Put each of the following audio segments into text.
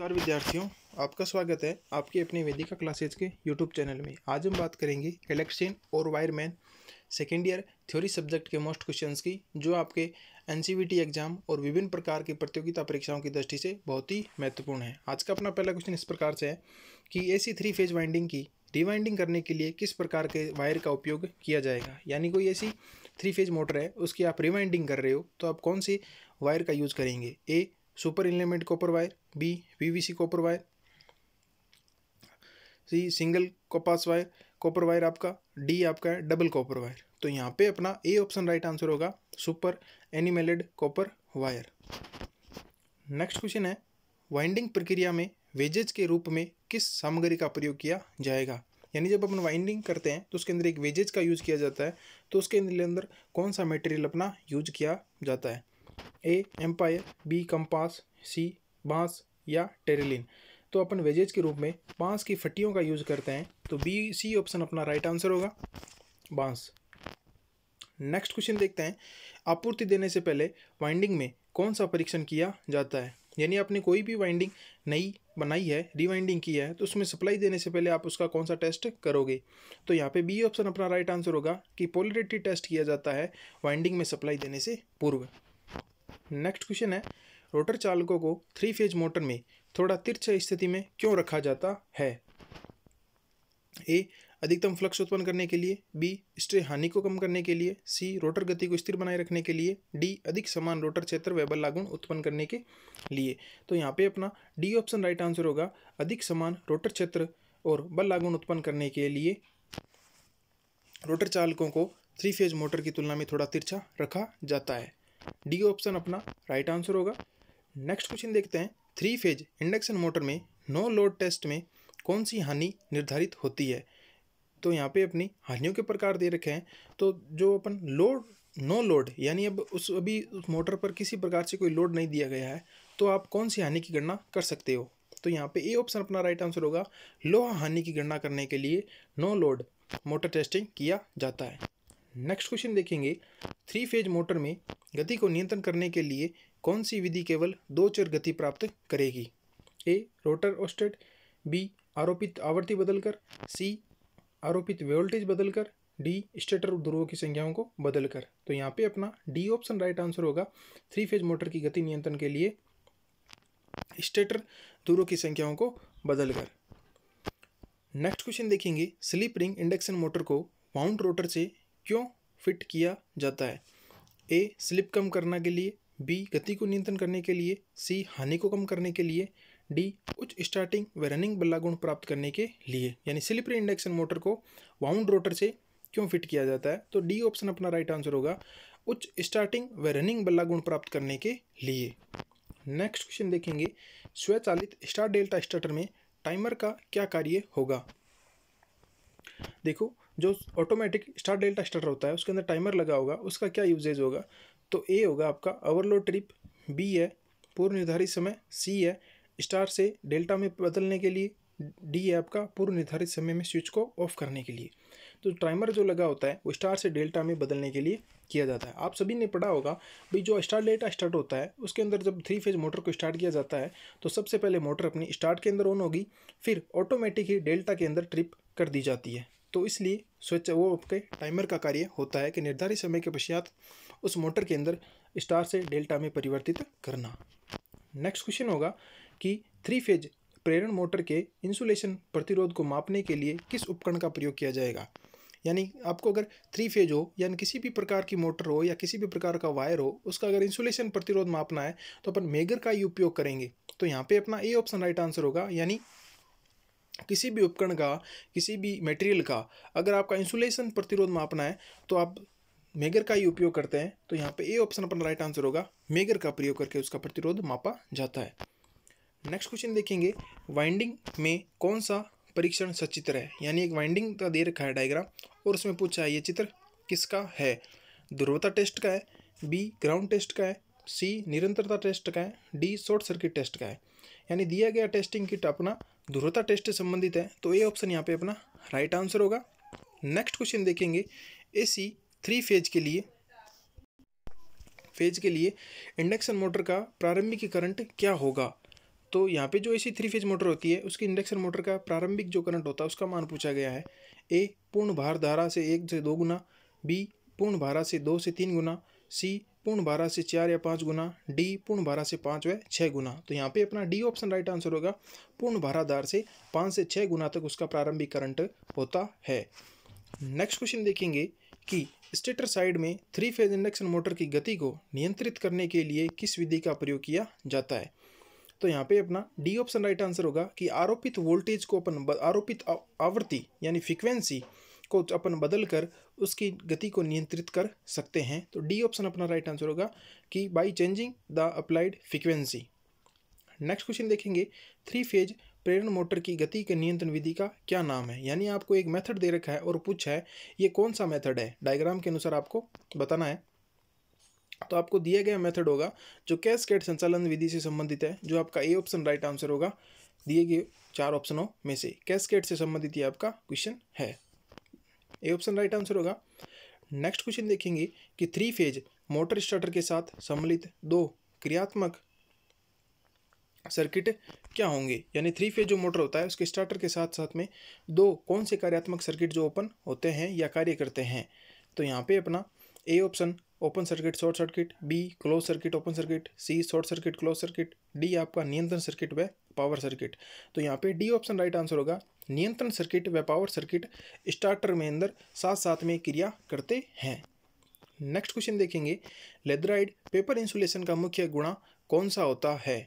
नमस्कार विद्यार्थियों आपका स्वागत है आपके अपने वेदिका क्लासेज के यूट्यूब चैनल में आज हम बात करेंगे इलेक्ट्रीन और wireman second year theory subject के मोस्ट क्वेश्चन की जो आपके एन एग्जाम e और विभिन्न प्रकार की प्रतियोगिता परीक्षाओं की दृष्टि से बहुत ही महत्वपूर्ण है आज का अपना पहला क्वेश्चन इस प्रकार से है कि ए थ्री फेज वाइंडिंग की रिवाइंडिंग करने के लिए किस प्रकार के वायर का उपयोग किया जाएगा यानी कोई ऐसी थ्री फेज मोटर है उसकी आप रिवाइंडिंग कर रहे हो तो आप कौन सी वायर का यूज़ करेंगे A super enamelled copper wire B PVC copper wire C single compass wire copper wire आपका डी आपका है डबल कॉपर वायर तो यहाँ पे अपना ए ऑप्शन राइट आंसर होगा super enamelled copper wire next question है वाइंडिंग प्रक्रिया में वेजेज के रूप में किस सामग्री का प्रयोग किया जाएगा यानी जब अपन वाइंडिंग करते हैं तो उसके अंदर एक वेजेज का यूज़ किया जाता है तो उसके अंदर कौन सा मटेरियल अपना यूज किया जाता है A empire B compass C बांस या टेरेलिन तो अपन वेजेज के रूप में बांस की फटियों का यूज़ करते हैं तो बी सी ऑप्शन अपना राइट आंसर होगा बांस नेक्स्ट क्वेश्चन देखते हैं आपूर्ति देने से पहले वाइंडिंग में कौन सा परीक्षण किया जाता है यानी आपने कोई भी वाइंडिंग नई बनाई है रिवाइंडिंग किया है तो उसमें सप्लाई देने से पहले आप उसका कौन सा टेस्ट करोगे तो यहाँ पे बी ऑप्शन अपना राइट आंसर होगा कि पोलिडिटी टेस्ट किया जाता है वाइंडिंग में सप्लाई देने से पूर्व नेक्स्ट क्वेश्चन है रोटर चालकों को थ्री फेज मोटर में थोड़ा तिरछा स्थिति में क्यों रखा जाता है ए अधिकतम फ्लक्स उत्पन्न करने के लिए बी स्ट्रे हानि को कम करने के लिए सी रोटर गति को स्थिर बनाए रखने के लिए डी अधिक समान रोटर क्षेत्र व बल उत्पन्न करने के लिए तो यहाँ पे अपना डी ऑप्शन राइट आंसर होगा अधिक समान रोटर क्षेत्र और बल लागुण उत्पन्न करने के लिए रोटर चालकों को थ्री फेज मोटर की तुलना में थोड़ा तिरछा रखा जाता है डी ऑप्शन अपना राइट आंसर होगा नेक्स्ट क्वेश्चन देखते हैं थ्री फेज इंडक्शन मोटर में नो लोड टेस्ट में कौन सी हानि निर्धारित होती है तो यहाँ पे अपनी हानियों के प्रकार दे रखे हैं तो जो अपन लोड नो लोड यानी अब उस अभी उस मोटर पर किसी प्रकार से कोई लोड नहीं दिया गया है तो आप कौन सी हानि की गणना कर सकते हो तो यहाँ पे ए ऑप्शन अपना राइट आंसर होगा लोहा हानि की गणना करने के लिए नो लोड मोटर टेस्टिंग किया जाता है नेक्स्ट क्वेश्चन देखेंगे थ्री फेज मोटर में गति को नियंत्रण करने के लिए कौन सी विधि केवल दो चर गति प्राप्त करेगी ए रोटर ऑस्टेड बी आरोपित आवर्ती बदलकर सी आरोपित वोल्टेज बदलकर डी स्टेटर ध्रुवों की संख्याओं को बदलकर तो यहाँ पे अपना डी ऑप्शन राइट आंसर होगा थ्री फेज मोटर की गति नियंत्रण के लिए स्टेटर ध्रुवों की संख्याओं को बदलकर नेक्स्ट क्वेश्चन देखेंगे स्लिप रिंग इंडक्शन मोटर को माउंट रोटर से क्यों फिट किया जाता है ए स्लिप कम करने के लिए बी गति को नियंत्रण करने के लिए सी हानि को कम करने के लिए डी उच्च स्टार्टिंग व रनिंग बल्ला गुण प्राप्त करने के लिए यानी स्लिपरी इंडक्शन मोटर को वाउंड रोटर से क्यों फिट किया जाता है तो डी ऑप्शन अपना राइट आंसर होगा उच्च स्टार्टिंग व रनिंग बल्ला गुण प्राप्त करने के लिए नेक्स्ट क्वेश्चन देखेंगे स्वचालित स्टार डेल्टा स्टार्टर में टाइमर का क्या कार्य होगा देखो जो ऑटोमेटिक स्टार डेल्टा स्टार्टर होता है उसके अंदर टाइमर लगा होगा उसका क्या यूजेज होगा तो ए होगा आपका ओवरलोड ट्रिप बी है पूर्व निर्धारित समय सी है स्टार से डेल्टा में बदलने के लिए डी है आपका पूर्व निर्धारित समय में स्विच को ऑफ करने के लिए तो टाइमर जो लगा होता है वो स्टार से डेल्टा में बदलने के लिए किया जाता है आप सभी ने पढ़ा होगा भाई जो स्टार डेल्टा स्टार्ट होता है उसके अंदर जब थ्री फेज मोटर को स्टार्ट किया जाता है तो सबसे पहले मोटर अपनी स्टार्ट के अंदर ऑन होगी फिर ऑटोमेटिक ही डेल्टा के अंदर ट्रिप कर दी जाती है तो इसलिए स्विच वो आपके टाइमर का कार्य होता है कि निर्धारित समय के पश्चात उस मोटर के अंदर स्टार से डेल्टा में परिवर्तित करना नेक्स्ट क्वेश्चन होगा कि थ्री फेज प्रेरण मोटर के इंसुलेशन प्रतिरोध को मापने के लिए किस उपकरण का प्रयोग किया जाएगा यानी आपको अगर थ्री फेज हो यानी किसी भी प्रकार की मोटर हो या किसी भी प्रकार का वायर हो उसका अगर इंसुलेशन प्रतिरोध मापना है तो अपन मेगर का ही उपयोग करेंगे तो यहाँ पे अपना ए ऑप्शन राइट आंसर होगा यानी किसी भी उपकरण का किसी भी मटेरियल का अगर आपका इंसुलेशन प्रतिरोध मापना है तो आप मेगर का ही उपयोग करते हैं तो यहाँ पे ए ऑप्शन अपना राइट आंसर होगा मेगर का प्रयोग करके उसका प्रतिरोध मापा जाता है नेक्स्ट क्वेश्चन देखेंगे वाइंडिंग में कौन सा परीक्षण सचित्र है यानी एक वाइंडिंग का दे रखा है डायग्राम और उसमें पूछा है ये चित्र किसका है ध्रुवता टेस्ट का है बी ग्राउंड टेस्ट का है सी निरंतरता टेस्ट का है डी शॉर्ट सर्किट टेस्ट का है यानी दिया गया टेस्टिंग किट अपना ध्रुवता टेस्ट से संबंधित है तो ये ऑप्शन यहाँ पे अपना राइट आंसर होगा नेक्स्ट क्वेश्चन देखेंगे सी थ्री फेज के लिए फेज के लिए इंडक्शन मोटर का प्रारंभिक करंट क्या होगा तो यहाँ पे जो सी थ्री फेज मोटर होती है उसकी इंडक्शन मोटर का प्रारंभिक जो करंट होता है उसका मान पूछा गया है ए पूर्ण भार धारा से एक से दो गुना बी पूर्ण भारा से दो से तीन गुना सी पूर्ण बारह से चार या पाँच गुना डी पूर्ण बारह से पाँच व छः गुना तो यहाँ पे अपना डी ऑप्शन राइट आंसर होगा पूर्ण भाराधार से पाँच से छः गुना तक उसका प्रारंभिक करंट होता है नेक्स्ट क्वेश्चन देखेंगे कि स्टेटर साइड में थ्री फेज इंडक्शन मोटर की गति को नियंत्रित करने के लिए किस विधि का प्रयोग किया जाता है तो यहाँ पे अपना डी ऑप्शन राइट आंसर होगा कि आरोपित वोल्टेज को अपन आरोपित आवृत्ति यानी फ्रिक्वेंसी को अपन बदल कर उसकी गति को नियंत्रित कर सकते हैं तो डी ऑप्शन अपना राइट आंसर होगा कि by changing the applied frequency next question देखेंगे थ्री फेज प्रेरण मोटर की गति के नियंत्रण विधि का क्या नाम है यानी आपको एक मेथड दे रखा है और पूछा है ये कौन सा मेथड है डायग्राम के अनुसार आपको बताना है तो आपको दिया गया मेथड होगा जो कैसकेट संचालन विधि से संबंधित है जो आपका ए ऑप्शन राइट आंसर होगा दिए गए चार ऑप्शनों में से कैसकेट से संबंधित ये आपका क्वेश्चन है ए ऑप्शन राइट आंसर होगा नेक्स्ट क्वेश्चन देखेंगे कि थ्री फेज मोटर स्टार्टर के साथ सम्मिलित दो क्रियात्मक सर्किट क्या होंगे यानी थ्री फेज जो मोटर होता है उसके स्टार्टर के साथ साथ में दो कौन से कार्यात्मक सर्किट जो ओपन होते हैं या कार्य करते हैं तो यहाँ पे अपना A option open circuit short circuit B close circuit open circuit C short circuit close circuit D आपका नियंत्रण सर्किट व पावर सर्किट तो यहाँ पे डी ऑप्शन राइट आंसर होगा नियंत्रण सर्किट व पावर सर्किट स्टार्टर में अंदर साथ साथ में क्रिया करते हैं नेक्स्ट क्वेश्चन देखेंगे लेदराइड पेपर इंसुलेशन का मुख्य गुणा कौन सा होता है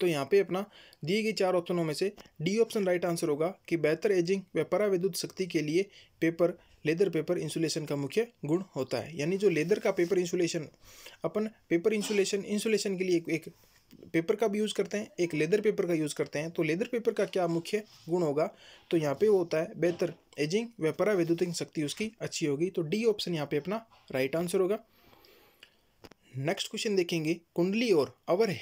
तो यहाँ पे अपना दिए गए चार ऑप्शनों में से डी ऑप्शन राइट आंसर होगा कि बेहतर एजिंग व विद्युत शक्ति के लिए पेपर लेदर पेपर इंसुलेशन का मुख्य गुण होता है यानी जो लेदर का पेपर इंसुलेशन अपन पेपर इंसुलेशन इंसुलेशन के लिए एक पेपर का भी यूज़ करते हैं एक लेदर पेपर का यूज़ करते हैं तो लेदर पेपर का क्या मुख्य गुण होगा तो यहाँ पे वो होता है बेहतर एजिंग व परावैद्युतिक शक्ति उसकी अच्छी होगी तो डी ऑप्शन यहाँ पे अपना राइट आंसर होगा नेक्स्ट क्वेश्चन देखेंगे कुंडली और अवर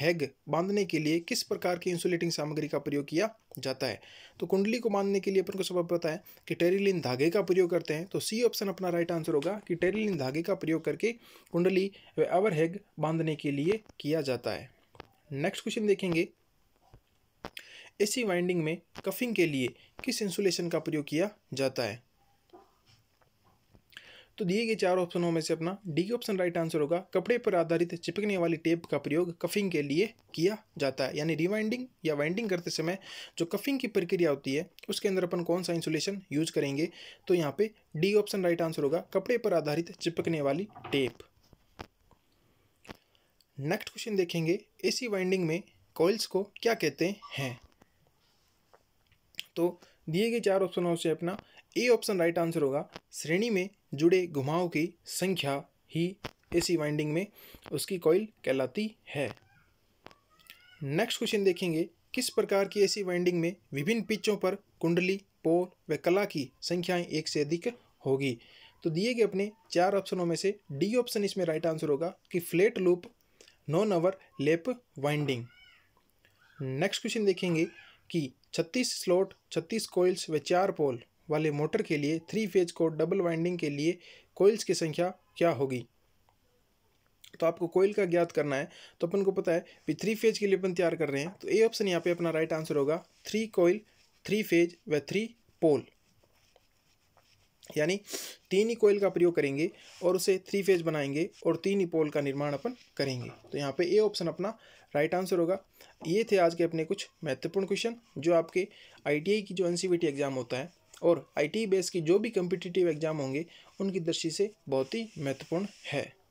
हैग बांधने के लिए किस प्रकार की इंसुलेटिंग सामग्री का प्रयोग किया जाता है तो कुंडली को बांधने के लिए अपन को सबब पता है कि टेरिलिन धागे का प्रयोग करते हैं तो सी ऑप्शन अपना राइट आंसर होगा कि टेरिलिन धागे का प्रयोग करके कुंडली व अवर हैग बांधने के लिए किया जाता है नेक्स्ट क्वेश्चन देखेंगे एसी वाइंडिंग में कफिंग के लिए किस इंसुलेशन का प्रयोग किया जाता है तो दिए गए चार ऑप्शनों में से अपना डी ऑप्शन राइट आंसर होगा कपड़े पर आधारित चिपकने वाली टेप का प्रयोग कफिंग के लिए किया जाता है यानी रिवाइंडिंग या वाइंडिंग करते समय जो कफिंग की प्रक्रिया होती है उसके अंदर अपन कौन सा इंसुलेशन यूज करेंगे तो यहाँ पे डी ऑप्शन राइट आंसर होगा कपड़े पर आधारित चिपकने वाली टेप नेक्स्ट क्वेश्चन देखेंगे एसी वाइंडिंग में कॉइल्स को क्या कहते हैं तो दिए गए चार ऑप्शनों से अपना ए ऑप्शन राइट आंसर होगा श्रेणी में जुड़े घुमाओं की संख्या ही एसी वाइंडिंग में उसकी कॉइल कहलाती है नेक्स्ट क्वेश्चन देखेंगे किस प्रकार की एसी वाइंडिंग में विभिन्न पिचों पर कुंडली पोल व कला की संख्याएं एक से अधिक होगी तो दिए गए अपने चार ऑप्शनों में से डी ऑप्शन इसमें राइट आंसर होगा कि फ्लेट लूप नॉन अवर लेप वाइंडिंग नेक्स्ट क्वेश्चन देखेंगे कि 36 स्लॉट 36 कोयल्स व चार पोल वाले मोटर के लिए थ्री फेज को डबल वाइंडिंग के लिए कोयल्स की संख्या क्या होगी तो आपको कोयल का ज्ञात करना है तो अपन को पता है भी थ्री फेज के लिए अपन तैयार कर रहे हैं तो ए ऑप्शन यहाँ पे अपना राइट आंसर होगा थ्री कोयल थ्री फेज व थ्री पोल यानी तीन ही कोयल का प्रयोग करेंगे और उसे थ्री फेज बनाएंगे और तीन ही पोल का निर्माण अपन करेंगे तो यहाँ पे ए ऑप्शन अपना राइट आंसर होगा ये थे आज के अपने कुछ महत्वपूर्ण क्वेश्चन जो आपके आईटीआई की जो एन एग्ज़ाम होता है और आई बेस की जो भी कम्पिटिटिव एग्ज़ाम होंगे उनकी दृष्टि से बहुत ही महत्वपूर्ण है